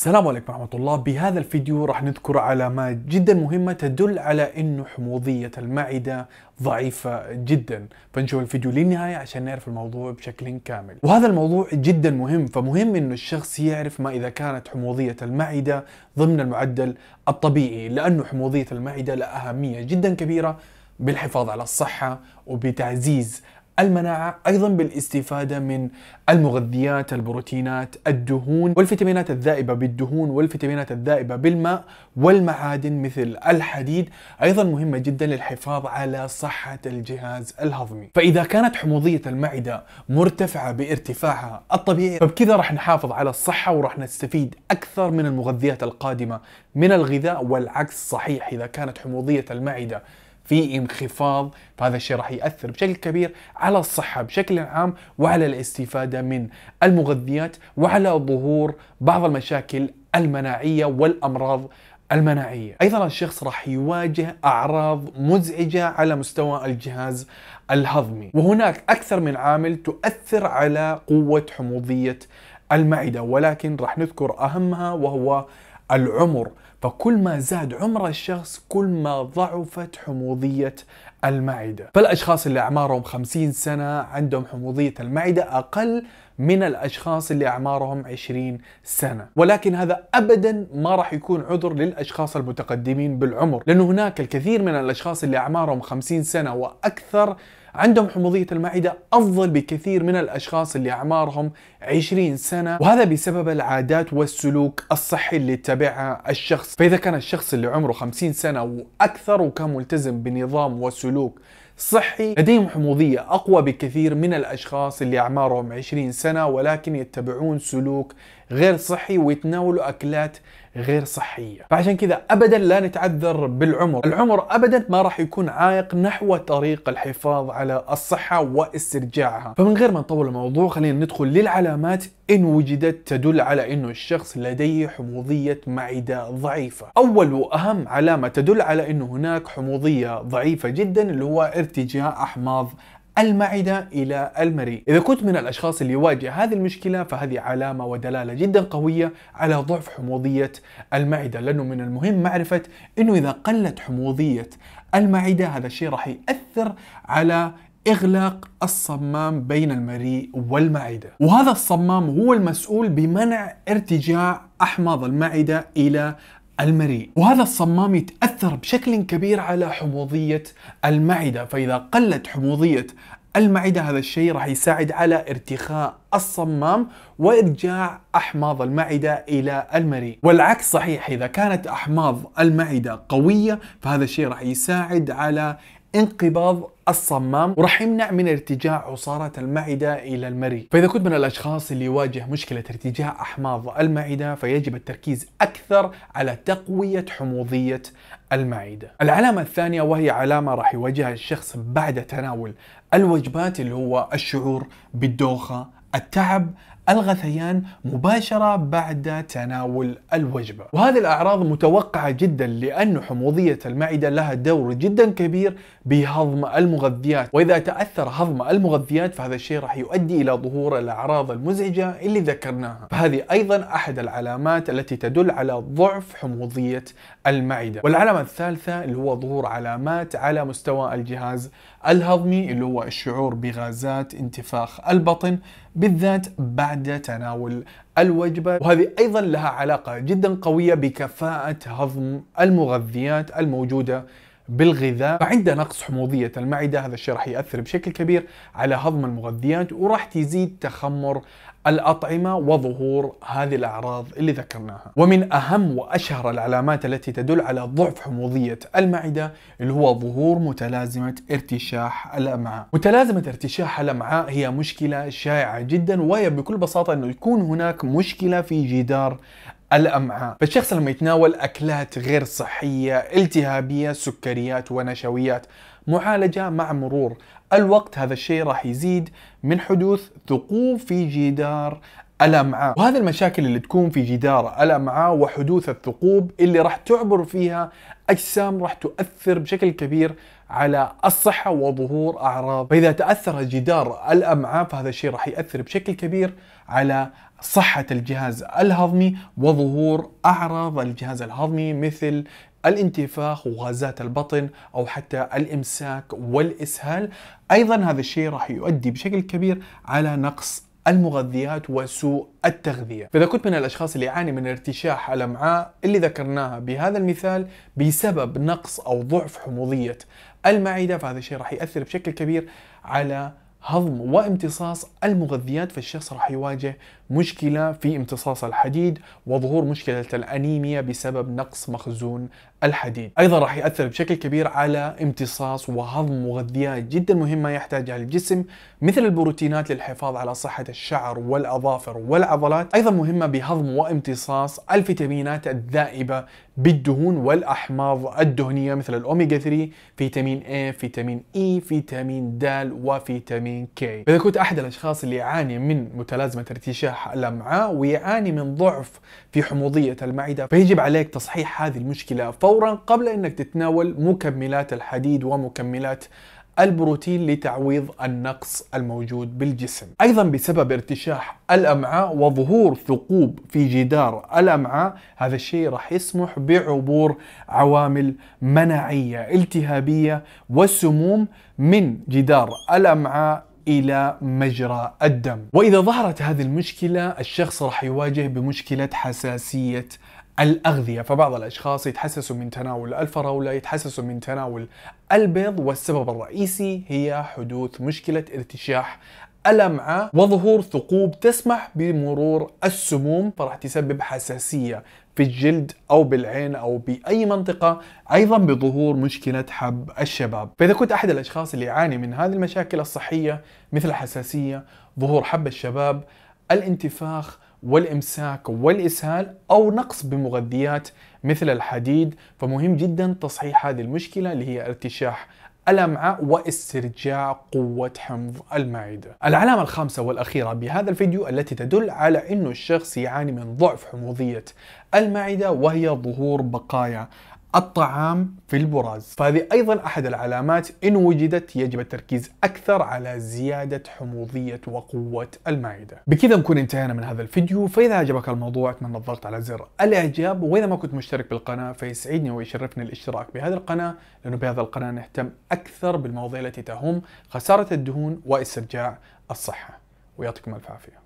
السلام عليكم ورحمة الله بهذا الفيديو راح نذكر علامات جدا مهمة تدل على انه حموضية المعدة ضعيفة جدا فنشوف الفيديو للنهاية عشان نعرف الموضوع بشكل كامل وهذا الموضوع جدا مهم فمهم انه الشخص يعرف ما اذا كانت حموضية المعدة ضمن المعدل الطبيعي لانه حموضية المعدة لها اهمية جدا كبيرة بالحفاظ على الصحة وبتعزيز المناعة أيضا بالاستفادة من المغذيات البروتينات الدهون والفيتامينات الذائبة بالدهون والفيتامينات الذائبة بالماء والمعادن مثل الحديد أيضا مهمة جدا للحفاظ على صحة الجهاز الهضمي فإذا كانت حموضية المعدة مرتفعة بارتفاعها الطبيعي فبكذا راح نحافظ على الصحة وراح نستفيد أكثر من المغذيات القادمة من الغذاء والعكس صحيح إذا كانت حموضية المعدة في انخفاض فهذا الشيء راح ياثر بشكل كبير على الصحه بشكل عام وعلى الاستفاده من المغذيات وعلى ظهور بعض المشاكل المناعيه والامراض المناعية أيضا الشخص راح يواجه أعراض مزعجة على مستوى الجهاز الهضمي وهناك أكثر من عامل تؤثر على قوة حموضية المعدة ولكن راح نذكر أهمها وهو العمر فكل ما زاد عمر الشخص كل ما ضعفت حموضية المعدة فالأشخاص اللي أعمارهم 50 سنة عندهم حموضية المعدة أقل من الأشخاص اللي أعمارهم 20 سنة ولكن هذا أبدا ما راح يكون عذر للأشخاص المتقدمين بالعمر لأن هناك الكثير من الأشخاص اللي أعمارهم 50 سنة وأكثر عندهم حموضية المعدة أفضل بكثير من الأشخاص اللي أعمارهم 20 سنة وهذا بسبب العادات والسلوك الصحي اللي تبعها الشخص فإذا كان الشخص اللي عمره 50 سنة وأكثر وكان ملتزم بنظام وسلوك صحي لديهم حموضية أقوى بكثير من الأشخاص اللي أعمارهم 20 سنة ولكن يتبعون سلوك غير صحي ويتناولوا اكلات غير صحيه، فعشان كذا ابدا لا نتعذر بالعمر، العمر ابدا ما راح يكون عائق نحو طريق الحفاظ على الصحه واسترجاعها، فمن غير ما نطول الموضوع خلينا ندخل للعلامات ان وجدت تدل على انه الشخص لديه حموضيه معده ضعيفه، اول واهم علامه تدل على انه هناك حموضيه ضعيفه جدا اللي هو ارتجاع احماض المعدة إلى المريء إذا كنت من الأشخاص اللي يواجه هذه المشكلة فهذه علامة ودلالة جدا قوية على ضعف حموضية المعدة لأنه من المهم معرفة أنه إذا قلت حموضية المعدة هذا الشيء راح يأثر على إغلاق الصمام بين المريء والمعدة وهذا الصمام هو المسؤول بمنع ارتجاع أحماض المعدة إلى المريء وهذا الصمام يتأثر بشكل كبير على حموضية المعدة فإذا قلت حموضية المعدة هذا الشيء راح يساعد على ارتخاء الصمام وارجاع احماض المعده الى المريء، والعكس صحيح اذا كانت احماض المعده قويه فهذا الشيء راح يساعد على انقباض الصمام وراح يمنع من ارتجاع عصارة المعدة إلى المريء فإذا كنت من الأشخاص اللي يواجه مشكلة ارتجاع أحماض المعدة فيجب التركيز أكثر على تقوية حموضية المعدة العلامة الثانية وهي علامة راح يواجهها الشخص بعد تناول الوجبات اللي هو الشعور بالدوخة التعب الغثيان مباشرة بعد تناول الوجبة وهذه الأعراض متوقعة جدا لأن حموضية المعدة لها دور جدا كبير بهضم المغذيات وإذا تأثر هضم المغذيات فهذا الشيء راح يؤدي إلى ظهور الأعراض المزعجة اللي ذكرناها فهذه أيضا أحد العلامات التي تدل على ضعف حموضية المعدة والعلامة الثالثة اللي هو ظهور علامات على مستوى الجهاز الهضمي اللي هو الشعور بغازات انتفاخ البطن بالذات بعد تناول الوجبة وهذه أيضا لها علاقة جدا قوية بكفاءة هضم المغذيات الموجودة بالغذاء فعند نقص حموضية المعدة هذا الشيء راح يأثر بشكل كبير على هضم المغذيات وراح تزيد تخمر الأطعمة وظهور هذه الأعراض اللي ذكرناها ومن أهم وأشهر العلامات التي تدل على ضعف حموضية المعدة اللي هو ظهور متلازمة ارتشاح الأمعاء متلازمة ارتشاح الأمعاء هي مشكلة شائعة جدا وهي بكل بساطة أنه يكون هناك مشكلة في جدار الامعاء فالشخص لما يتناول اكلات غير صحيه التهابيه سكريات ونشويات معالجه مع مرور الوقت هذا الشيء راح يزيد من حدوث ثقوب في جدار ألا معاه وهذه المشاكل اللي تكون في جدار ألا معاه وحدوث الثقوب اللي راح تعبر فيها أجسام راح تؤثر بشكل كبير على الصحة وظهور أعراض فإذا تأثر جدار الأمعاء فهذا الشيء راح يأثر بشكل كبير على صحة الجهاز الهضمي وظهور أعراض الجهاز الهضمي مثل الانتفاخ وغازات البطن او حتى الامساك والاسهال ايضا هذا الشيء راح يؤدي بشكل كبير على نقص المغذيات وسوء التغذية فإذا كنت من الأشخاص اللي يعاني من ارتشاح الأمعاء اللي ذكرناها بهذا المثال بسبب نقص أو ضعف حموضية المعدة فهذا الشيء راح يأثر بشكل كبير على هضم وامتصاص المغذيات فالشخص راح يواجه مشكلة في امتصاص الحديد وظهور مشكلة الأنيميا بسبب نقص مخزون الحديد ايضا راح ياثر بشكل كبير على امتصاص وهضم مغذيات جدا مهمه يحتاجها الجسم مثل البروتينات للحفاظ على صحه الشعر والاظافر والعضلات ايضا مهمه بهضم وامتصاص الفيتامينات الذائبه بالدهون والاحماض الدهنيه مثل الاوميجا 3 فيتامين A فيتامين E فيتامين د وفيتامين K اذا كنت احد الاشخاص اللي يعاني من متلازمه ارتشاح الامعاء ويعاني من ضعف في حموضيه المعده فيجب عليك تصحيح هذه المشكله فورا قبل انك تتناول مكملات الحديد ومكملات البروتين لتعويض النقص الموجود بالجسم ايضا بسبب ارتشاح الامعاء وظهور ثقوب في جدار الامعاء هذا الشيء راح يسمح بعبور عوامل مناعيه التهابيه وسموم من جدار الامعاء الى مجرى الدم واذا ظهرت هذه المشكله الشخص راح يواجه بمشكله حساسيه الأغذية فبعض الأشخاص يتحسسوا من تناول الفراولة يتحسسوا من تناول البيض والسبب الرئيسي هي حدوث مشكلة ارتشاح الأمعاء وظهور ثقوب تسمح بمرور السموم فراح تسبب حساسية في الجلد أو بالعين أو بأي منطقة أيضا بظهور مشكلة حب الشباب فإذا كنت أحد الأشخاص اللي يعاني من هذه المشاكل الصحية مثل الحساسية ظهور حب الشباب الانتفاخ والإمساك والإسهال أو نقص بمغذيات مثل الحديد فمهم جدا تصحيح هذه المشكلة اللي هي ارتشاح الامعاء واسترجاع قوه حمض المعده. العلامه الخامسه والاخيره بهذا الفيديو التي تدل على انه الشخص يعاني من ضعف حموضيه المعده وهي ظهور بقايا الطعام في البراز فهذه أيضا أحد العلامات إن وجدت يجب التركيز أكثر على زيادة حموضية وقوة المعدة بكذا نكون انتهينا من هذا الفيديو فإذا أعجبك الموضوع أتمنى الضغط على زر الإعجاب وإذا ما كنت مشترك بالقناة فيسعدني ويشرفني الاشتراك بهذه القناة لأنه بهذا القناة نهتم أكثر بالمواضيع التي تهم خسارة الدهون واسترجاع الصحة ويعطيكم ألف عافية